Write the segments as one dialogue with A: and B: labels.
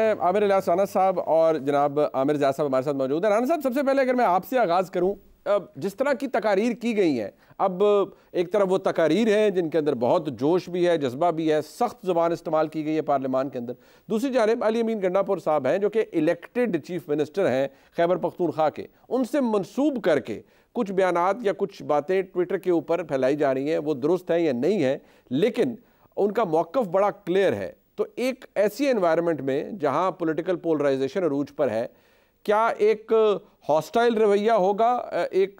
A: आमिर इलाज राना साहब और जनाब आमिर जहा साहब हमारे साथ मौजूद हैं राना साहब सबसे पहले अगर मैं आपसे आगाज़ करूं जिस तरह की तकारीर की गई हैं अब एक तरफ वो तकारीर हैं जिनके अंदर बहुत जोश भी है जज्बा भी है सख्त ज़बान इस्तेमाल की गई है पार्लियामान के अंदर दूसरी जानब अली अमीन गंडापुर साहब हैं जो कि इलेक्टेड चीफ मिनिस्टर हैं खैबर पख्तूनख्वा के उनसे मनसूब करके कुछ बयान या कुछ बातें ट्विटर के ऊपर फैलाई जा रही हैं वो दुरुस्त हैं या नहीं हैं लेकिन उनका मौक़ बड़ा क्लियर है तो एक ऐसी एनवायरनमेंट में जहां पॉलिटिकल पोलराइजेशन अरूज पर है क्या एक हॉस्टाइल रवैया होगा एक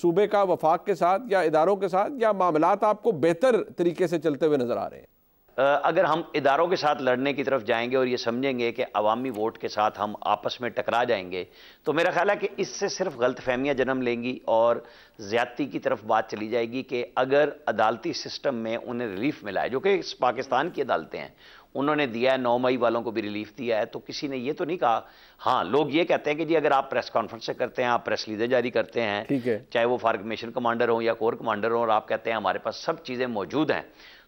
A: सूबे का वफाक के साथ या इदारों के साथ या मामला आपको बेहतर तरीके से चलते हुए नज़र आ रहे हैं
B: अगर हम इदारों के साथ लड़ने की तरफ जाएंगे और ये समझेंगे कि अवामी वोट के साथ हम आपस में टकरा जाएंगे तो मेरा ख्याल है कि इससे सिर्फ गलत फहमियाँ जन्म लेंगी और ज़्यादती की तरफ बात चली जाएगी कि अगर अदालती सिस्टम में उन्हें रिलीफ मिला है जो कि पाकिस्तान की अदालतें हैं उन्होंने दिया है नौ मई वालों को भी रिलीफ दिया है तो किसी ने ये तो नहीं कहा हाँ लोग ये कहते हैं कि जी अगर आप प्रेस कॉन्फ्रेंस से करते हैं आप प्रेस लीडर जारी करते हैं ठीक है चाहे वो फार्मेशन कमांडर हो या कोर कमांडर हो और आप कहते हैं हमारे पास सब चीज़ें मौजूद हैं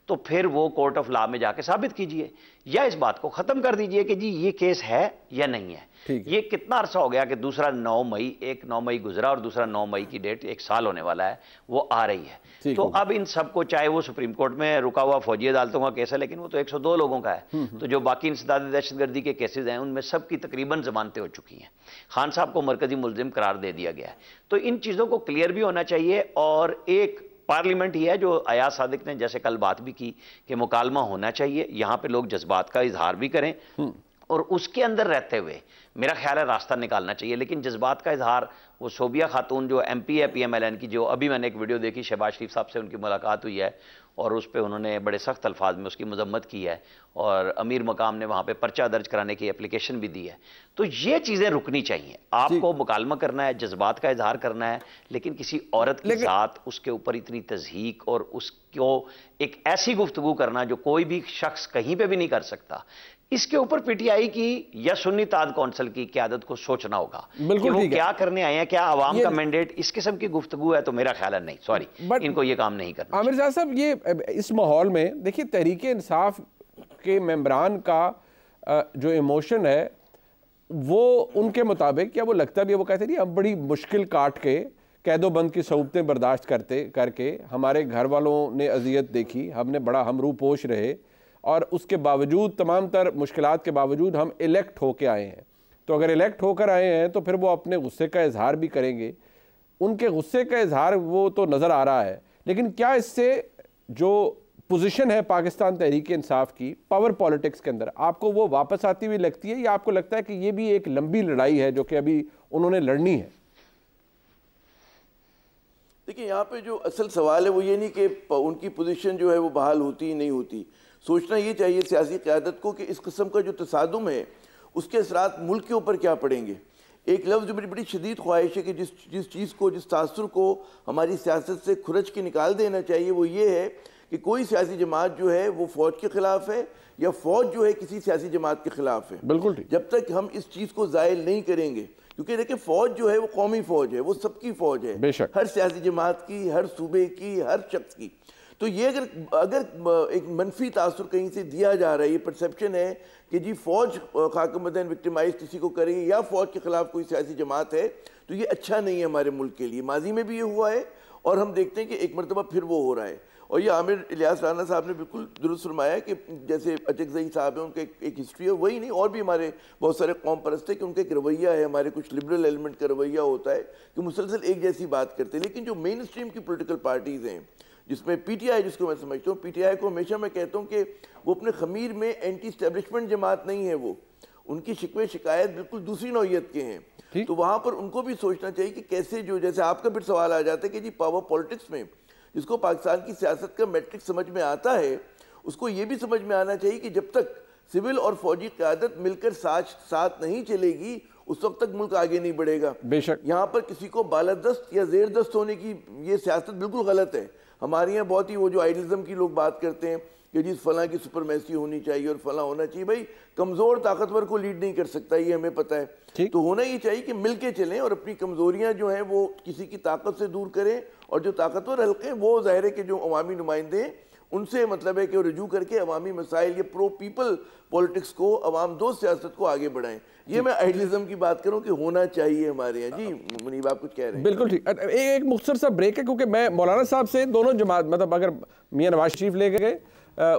B: तो फिर वो कोर्ट ऑफ लॉ में जाके साबित कीजिए या इस बात को खत्म कर दीजिए कि जी ये केस है या नहीं है ये कितना अरसा हो गया कि दूसरा 9 मई एक 9 मई गुजरा और दूसरा 9 मई की डेट एक साल होने वाला है वो आ रही है तो अब इन सबको चाहे वो सुप्रीम कोर्ट में रुका हुआ फौजी अदालतों का केस है लेकिन वो तो 102 लोगों का है हम्म, हम्म। तो जो बाकी इंसदाद दहशतगर्दी के केसेज हैं उनमें सबकी तकरीबन जमानतें हो चुकी हैं खान साहब को मरकजी मुलजिम करार दे दिया गया है तो इन चीज़ों को क्लियर भी होना चाहिए और एक पार्लियामेंट ही है जो अयाज सादिक ने जैसे कल बात भी की कि मुकालमा होना चाहिए यहाँ पे लोग जज्बात का इजहार भी करें हम्म। और उसके अंदर रहते हुए मेरा ख्याल है रास्ता निकालना चाहिए लेकिन जज्बात का इजहार वो सोबिया खातून जो एम पी है पी एम एल एन की जो अभी मैंने एक वीडियो देखी शहबाज शरीफ साहब से उनकी मुलाकात हुई है और उस पर उन्होंने बड़े सख्त अल्फाज में उसकी मजम्मत की है और अमीर मकाम ने वहाँ पर पर्चा दर्ज कराने की एप्लीकेशन भी दी है तो ये चीज़ें रुकनी चाहिए आपको मुकालमा करना है जज्बात का इजहार करना है लेकिन किसी औरत के साथ उसके ऊपर इतनी तजहीक और उसको एक ऐसी गुफ्तु करना जो कोई भी शख्स कहीं पर भी नहीं कर सकता इसके ऊपर पीटीआई की या सुन्नी ताद काउंसिल की क्यादत को सोचना होगा कि वो क्या करने आए हैं क्या आवाम का मैंडेट इस किस्म की गुफ्तगु है तो मेरा ख्याल है नहीं सॉरी इनको ये काम नहीं करना
A: आमिर साहब ये इस माहौल में देखिए तहरीक इंसाफ के मेम्बरान का जो इमोशन है वो उनके मुताबिक या वो लगता भी है वो कहते नहीं हम बड़ी मुश्किल काट के कैदोबंद की सहूबतें बर्दाश्त करते करके हमारे घर वालों ने अजियत देखी हमने बड़ा हमरू पोश रहे और उसके बावजूद तमाम तर मुश्किल के बावजूद हम इलेक्ट होके आए हैं तो अगर इलेक्ट होकर आए हैं तो फिर वो अपने गुस्से का इजहार भी करेंगे उनके गुस्से का इजहार वो तो नज़र आ रहा है लेकिन क्या इससे जो पोजीशन है पाकिस्तान तहरीक इंसाफ की पावर पॉलिटिक्स के अंदर आपको वो वापस आती हुई लगती है या आपको लगता है कि ये भी एक लंबी लड़ाई है जो कि अभी उन्होंने लड़नी है
C: देखिए यहाँ पे जो असल सवाल है वो ये नहीं कि उनकी पोजीशन जो है वो बहाल होती ही नहीं होती सोचना ये चाहिए सियासी क्यादत को कि इस कस्म का जो तसादम है उसके असरात मुल्क के ऊपर क्या पड़ेंगे एक लफ्ज़ मेरी बड़ी शदीद ख्वाहिश है कि जिस जिस चीज़ को जिस तासर को हमारी सियासत से खुरच के निकाल देना चाहिए वो ये है कि कोई सियासी जमात जो है वो फौज के खिलाफ है या फौज जो है किसी सियासी जमात के खिलाफ है बिल्कुल जब तक हम इस चीज़ को जायल नहीं करेंगे क्योंकि देखिए फौज जो है वो कौमी फौज है वो सबकी फौज है हर सियासी जमात की हर सूबे की हर शख्स की तो ये अगर अगर एक मनफी तासर कहीं से दिया जा रहा है ये परसेप्शन है कि जी फ़ौज खाकमदैन विक्टिमाइज किसी को करेगी या फ़ौज के ख़िलाफ़ कोई सियासी जमात है तो ये अच्छा नहीं है हमारे मुल्क के लिए माजी में भी ये हुआ है और हम देखते हैं कि एक मरतबा फिर वो हो रहा है और ये आमिर इलियास राना साहब ने बिल्कुल दुरुस्त फरमाया कि जैसे अजय जई साहब हैं उनका एक, एक हिस्ट्री है वही नहीं और भी हमारे बहुत सारे कौम परस्त है कि उनका एक रवैया है हमारे कुछ लिबरल एलिमेंट का रवैया होता है कि मुसलसल एक जैसी बात करते हैं लेकिन जो मेन स्ट्रीम की पोलिटिकल पार्टीज़ हैं जिसमें पीटीआई जिसको मैं समझता हूँ पीटीआई को हमेशा मैं कहता हूँ कि वो अपने खमीर में एंटी स्टैब्लिशमेंट जमात नहीं है वो उनकी शिकवे शिकायत बिल्कुल दूसरी नौीयत के हैं थी? तो वहाँ पर उनको भी सोचना चाहिए कि कैसे जो जैसे आपका फिर सवाल आ जाता है कि जी पावर पॉलिटिक्स में जिसको पाकिस्तान की सियासत का मेट्रिक समझ में आता है उसको ये भी समझ में आना चाहिए कि जब तक सिविल और फौजी क्यादत मिलकर साथ साथ नहीं चलेगी उस वक्त तक मुल्क आगे नहीं बढ़ेगा बेशक यहाँ पर किसी को बालादस्त या जेरदस्त होने की ये सियासत बिल्कुल गलत है हमारे यहाँ बहुत ही वो जो आइडलिज्म की लोग बात करते हैं कि जिस फलां की सुपरमेसी होनी चाहिए और फलां होना चाहिए भाई कमज़ोर ताकतवर को लीड नहीं कर सकता ये हमें पता है तो होना ये चाहिए कि मिल के चलें और अपनी कमज़ोरियाँ जो हैं वो किसी की ताकत से दूर करें और जो ताकतवर हल्के वो ज़ाहिर है कि जो अवामी नुमाइंदे हैं उनसे मतलब है कि रजू करके अवामी मसाइल ये प्रो पीपल पॉलिटिक्स को अवाम दो सियासत को आगे बढ़ाएं ये मैं आइडलिज्म की बात करूं कि होना चाहिए हमारे यहाँ जी मुनीब आप कुछ कह रहे हैं बिल्कुल ठीक एक,
A: एक मुख्तर सा ब्रेक है क्योंकि मैं मौलाना साहब से दोनों जमात मतलब अगर मियाँ नवाज शरीफ ले गए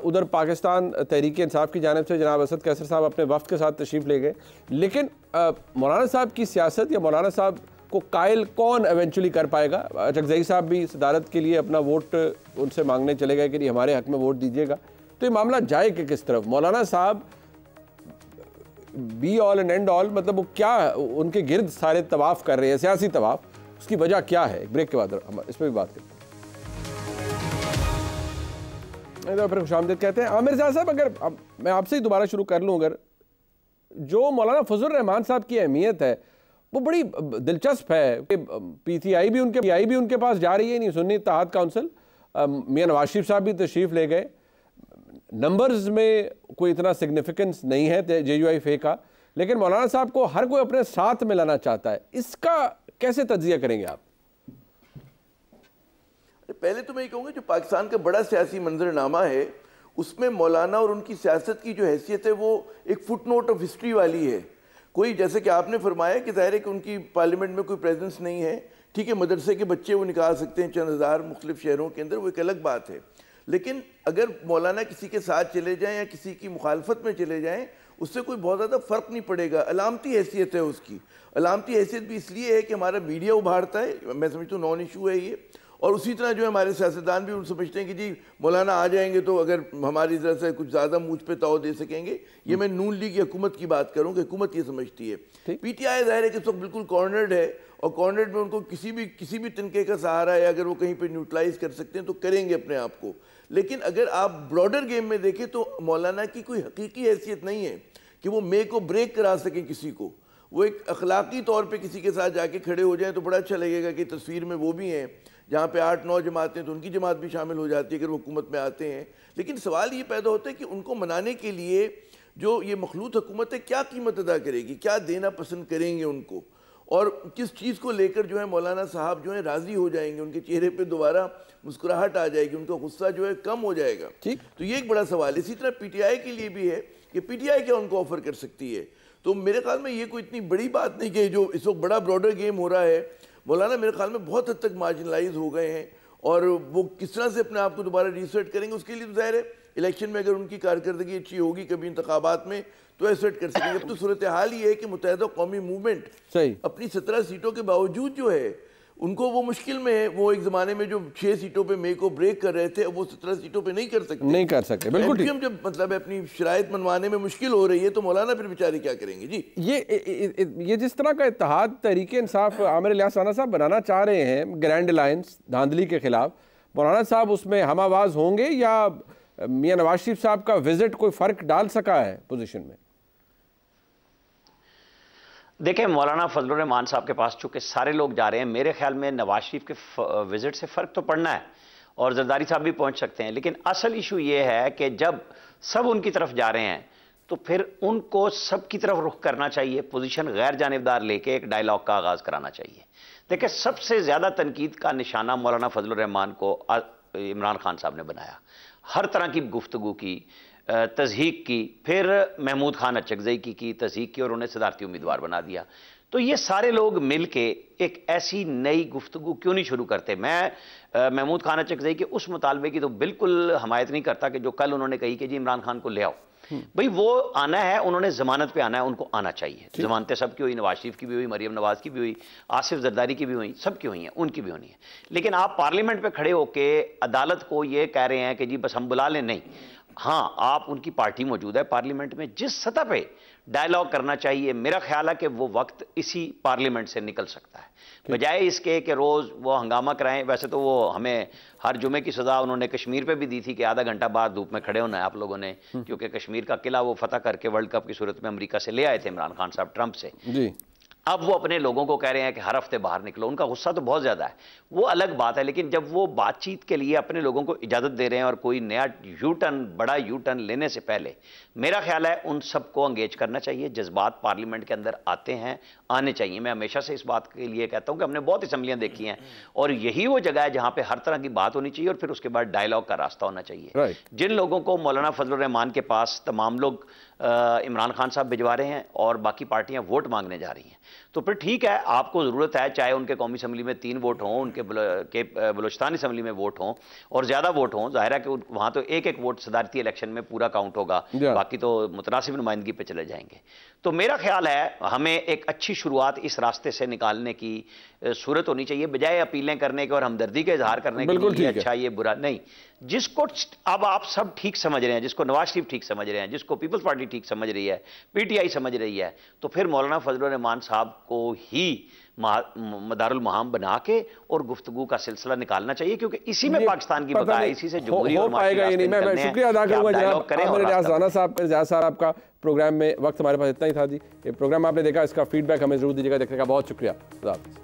A: उधर पाकिस्तान तहरीक इंसाफ की जानब से जनाब असद कैसर साहब अपने वफ्त के साथ तशरीफ़ ले गए लेकिन मौलाना साहब की सियासत या मौलाना साहब को कायल कौन एवेंचुअली कर पाएगा चकजई साहब भी सदारत के लिए अपना वोट उनसे मांगने चले गए कि नहीं हमारे हक में वोट दीजिएगा तो ये मामला जाए कि किस तरफ मौलाना साहब be all and end all मतलब वो क्या उनके गिर्द सारे तवाफ़ कर रहे हैं सियासी तवाफ़ उसकी वजह क्या है ब्रेक के बाद हम इस पर भी बात करते हैं फिर खुश आमदेद कहते हैं आमिर साहब अगर मैं आपसे ही दोबारा शुरू कर लूँ अगर जो मौलाना फजल रहमान साहब की अहमियत है वो बड़ी दिलचस्प है कि पीटीआई भी उनके आई भी उनके पास जा रही है नहीं सुन्नी इतिहाद काउंसिल मियाँ नवाज शरीफ साहब भी तशरीफ़ ले गए नंबर्स में कोई इतना सिग्निफिकेंस नहीं है जे यू आई फे का लेकिन मौलाना साहब को हर कोई अपने साथ में लाना चाहता है इसका कैसे तजिया करेंगे आप
C: पहले तो मैं ये कहूँगा जो पाकिस्तान का बड़ा सियासी मंजरनामा है उसमें मौलाना और उनकी सियासत की जो हैसियत है वो एक फुट नोट ऑफ हिस्ट्री वाली है कोई जैसे कि आपने फरमाया कि ज़ाहिर है कि उनकी पार्लियामेंट में कोई प्रेजेंस नहीं है ठीक है मदरसे के बच्चे वो निकाल सकते हैं चंद हज़ार मुख्तफ शहरों के अंदर वो एक अलग बात है लेकिन अगर मौलाना किसी के साथ चले जाएँ या किसी की मुखालफत में चले जाएँ उससे कोई बहुत ज़्यादा फ़र्क नहीं पड़ेगा अलामती हैसियत है उसकी अलामती हैसियत भी इसलिए है कि हमारा मीडिया उभारता है मैं समझता हूँ नॉन इशू है ये और उसी तरह जो है हमारे सियासतदान भी उन समझते हैं कि जी मौलाना आ जाएंगे तो अगर हमारी तरह से कुछ ज़्यादा मूझ पे ताव दे सकेंगे ये मैं नून लीग की हुकूमत की बात करूँ कि हुकूमत ये समझती है पी टी आई ज़ाहिर है कि सब बिल्कुल कॉर्नर्ड है और कॉर्नर्ड में उनको किसी भी किसी भी तनके का सहारा या अगर वो कहीं पर न्यूट्रलाइज कर सकते हैं तो करेंगे अपने आप को लेकिन अगर आप ब्रॉडर गेम में देखें तो मौलाना की कोई हकीकी हैसियत नहीं है कि वो मे को ब्रेक करा सकें किसी को वो एक अखलाकी तौर पे किसी के साथ जाके खड़े हो जाए तो बड़ा अच्छा लगेगा कि तस्वीर में वो भी हैं जहाँ पे आठ नौ जमातें तो उनकी जमात भी शामिल हो जाती है अगर वो हुकूमत में आते हैं लेकिन सवाल ये पैदा होता है कि उनको मनाने के लिए जो ये मखलूत हुकूमत है क्या कीमत अदा करेगी क्या देना पसंद करेंगे उनको और किस चीज़ को लेकर जो है मौलाना साहब जो है राज़ी हो जाएंगे उनके चेहरे पर दोबारा मुस्कुराहट आ जाएगी उनका गुस्सा जो है कम हो जाएगा ठीक तो ये एक बड़ा सवाल इसी तरह आई के लिए भी है कि आई क्या उनको ऑफर कर सकती है तो मेरे ख्याल में ये कोई इतनी बड़ी बात नहीं कि जो इस वक्त बड़ा ब्रॉडर गेम हो रहा है मौलाना मेरे ख्याल में बहुत हद तक मार्जिनलाइज हो गए हैं और वो किस तरह से अपने आप को दोबारा रीसेट करेंगे उसके लिए तो जाहिर है इलेक्शन में अगर उनकी कारकर्दगी अच्छी होगी कभी इंतबात में तो एसेट कर सकेंगे अब तो सूरत हाल ये है कि मुतहदा कौमी मूवमेंट अपनी सत्रह सीटों के बावजूद जो है उनको वो मुश्किल में है वो एक जमाने में जो छह सीटों पे मे को ब्रेक कर रहे थे वो सत्रह सीटों पे नहीं कर सकते नहीं कर सकते बिल्कुल ठीक जब मतलब अपनी शरात मनवाने में मुश्किल हो रही है तो मौलाना फिर बेचारे क्या करेंगे जी
A: ये ये जिस तरह का इतिहाद तरीके इंसाफ आमिर लियासाना साहब बनाना चाह रहे हैं ग्रैंड अलाइंस धांधली के खिलाफ मौलाना साहब उसमें हम आवाज़ होंगे या मियाँ नवाज शरीफ साहब का विजिट कोई फ़र्क डाल सका है पोजिशन में
B: देखें मौलाना फजल रहमान साहब के पास चूंकि सारे लोग जा रहे हैं मेरे ख्याल में नवाज शरीफ के विज़िट से फ़र्क तो पड़ना है और जरदारी साहब भी पहुँच सकते हैं लेकिन असल इशू ये है कि जब सब उनकी तरफ जा रहे हैं तो फिर उनको सबकी तरफ रुख करना चाहिए पोजीशन गैर जानबदार लेके एक डायलॉग का आगाज़ कराना चाहिए देखिए सबसे ज़्यादा तनकीद का निशाना मौलाना फजल को इमरान खान साहब ने बनाया हर तरह की गुफ्तु की तजहीक की फिर महमूद खान अचकजई की की तजहीक की और उन्हें सदारती उम्मीदवार बना दिया तो ये सारे लोग मिल के एक ऐसी नई गुफ्तु क्यों नहीं शुरू करते मैं महमूद खान अचकजई के उस मुतालबे की तो बिल्कुल हमायत नहीं करता कि जो कल उन्होंने कही कि जी इमरान खान को ले आओ हम्म। भाई वो आना है उन्होंने जमानत पे आना है उनको आना चाहिए जमानतें सब की हुई नवाज शरीफ की भी हुई मरियम नवाज की भी हुई आसिफ जरदारी की भी हुई सब की हुई हैं उनकी भी होनी है लेकिन आप पार्लियामेंट पे खड़े होकर अदालत को ये कह रहे हैं कि जी बस हम बुला लें नहीं हाँ आप उनकी पार्टी मौजूद है पार्लियामेंट में जिस सतह पे डायलॉग करना चाहिए मेरा ख्याल है कि वो वक्त इसी पार्लियामेंट से निकल सकता है बजाय इसके कि रोज़ वो हंगामा कराएं वैसे तो वो हमें हर जुमे की सज़ा उन्होंने कश्मीर पे भी दी थी कि आधा घंटा बाद धूप में खड़े होना है आप लोगों ने हम्म। क्योंकि कश्मीर का किला वो फतह करके वर्ल्ड कप की सूरत में अमरीका से ले आए थे इमरान खान साहब ट्रंप से अब वो अपने लोगों को कह रहे हैं कि हर हफ्ते बाहर निकलो उनका गुस्सा तो बहुत ज़्यादा है वो अलग बात है लेकिन जब वो बातचीत के लिए अपने लोगों को इजाज़त दे रहे हैं और कोई नया यू टर्न बड़ा यू टर्न लेने से पहले मेरा ख्याल है उन सबको अंगेज करना चाहिए जज्बात पार्लियामेंट के अंदर आते हैं आने चाहिए मैं हमेशा से इस बात के लिए कहता हूँ कि हमने बहुत असम्बलियाँ देखी हैं और यही वो जगह है जहाँ पर हर तरह की बात होनी चाहिए और फिर उसके बाद डायलॉग का रास्ता होना चाहिए जिन लोगों को मौलाना फजल रहमान के पास तमाम लोग इमरान खान साहब भिजवा रहे हैं और बाकी पार्टियां वोट मांगने जा रही हैं तो फिर ठीक है आपको ज़रूरत है चाहे उनके कौमी असम्बली में तीन वोट हों उनके बलो, के बलोचिस्तान असम्बली में वोट हों और ज़्यादा वोट हों ज़ाहिर है कि वहाँ तो एक एक वोट सदारती इलेक्शन में पूरा काउंट होगा बाकी तो मुतनासिब नुमाइंदगी पर चले जाएंगे तो मेरा ख्याल है हमें एक अच्छी शुरुआत इस रास्ते से निकालने की सूरत होनी चाहिए बजाय अपीलें करने के और हमदर्दी का इजहार करने के लिए अच्छा ये बुरा नहीं जिसको अब आप सब ठीक समझ रहे हैं जिसको नवाज शरीफ ठीक समझ रहे हैं जिसको पीपल्स पार्टी ठीक समझ रही है पीटीआई समझ रही है तो फिर मौलाना फजल रहमान साहब को ही मदारुल महाम बना के और गुफ्तगु का सिलसिला निकालना चाहिए क्योंकि इसी में पाकिस्तान की बता इसी से जो हो, पाएगा ये नहीं मैं, मैं शुक्रिया अदा करूंगा राना
A: साहब एजाज साहब आपका प्रोग्राम में वक्त हमारे पास इतना ही था जी ये प्रोग्राम आपने देखा इसका फीडबैक हमें जरूर दीजिएगा देखने का बहुत शुक्रिया